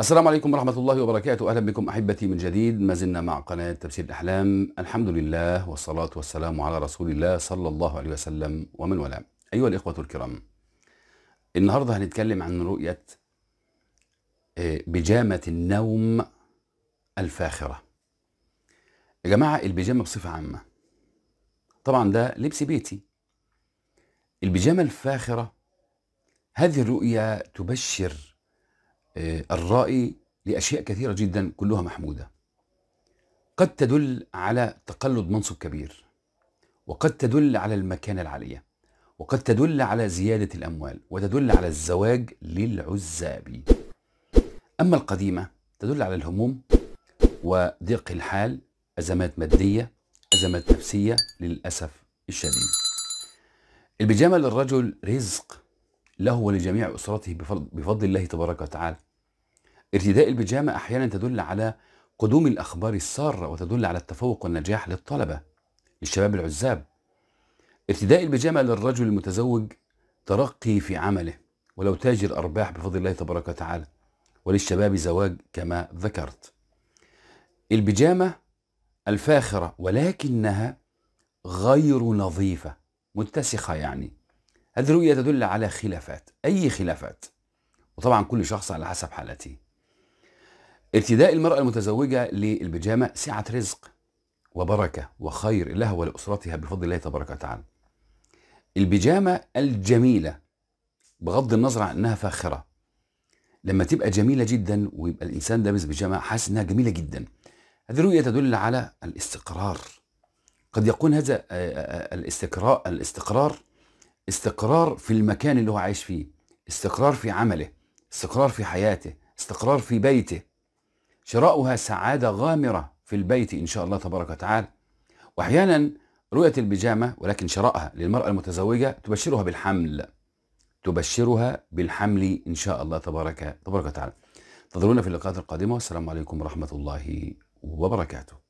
السلام عليكم ورحمة الله وبركاته أهلا بكم أحبتي من جديد ما زلنا مع قناة تفسير الأحلام الحمد لله والصلاة والسلام على رسول الله صلى الله عليه وسلم ومن والاه أيها الإخوة الكرام النهاردة هنتكلم عن رؤية آه، بجامة النوم الفاخرة يا جماعة البيجامة بصفة عامة طبعا ده لبس بيتي البيجامة الفاخرة هذه الرؤية تبشر آه، الرأي لأشياء كثيرة جدا كلها محمودة قد تدل على تقلد منصب كبير وقد تدل على المكانة العالية وقد تدل على زيادة الأموال وتدل على الزواج للعزاب أما القديمة تدل على الهموم وضيق الحال أزمات مادية أزمات نفسية للأسف الشديد البيجامة للرجل رزق له ولجميع أسرته بفضل الله تبارك وتعالى ارتداء البيجامة أحيانا تدل على قدوم الأخبار السارة وتدل على التفوق والنجاح للطلبة للشباب العزاب ارتداء البيجامة للرجل المتزوج ترقي في عمله ولو تاجر أرباح بفضل الله تبارك وتعالى وللشباب زواج كما ذكرت البيجامة الفاخرة ولكنها غير نظيفة متسخة يعني هذه الرؤية تدل على خلافات أي خلافات وطبعا كل شخص على حسب حالته ارتداء المرأة المتزوجة للبيجامة سعة رزق وبركة وخير لها ولأسرتها بفضل الله تبارك وتعالى البيجامة الجميلة بغض النظر عن أنها فاخرة لما تبقى جميلة جدا ويبقى الإنسان لابس بيجامة حاسس إنها جميلة جدا هذه الرؤية تدل على الاستقرار قد يكون هذا آه، آه، آه، الاستقرار الاستقرار استقرار في المكان اللي هو عايش فيه استقرار في عمله استقرار في حياته استقرار في بيته شراؤها سعادة غامرة في البيت إن شاء الله تبارك وتعالى وأحيانا رؤية البيجامة ولكن شرائها للمرأة المتزوجة تبشرها بالحمل تبشرها بالحمل إن شاء الله تبارك تبارك وتعالى انتظرونا في اللقاءات القادمة والسلام عليكم ورحمة الله وبركاته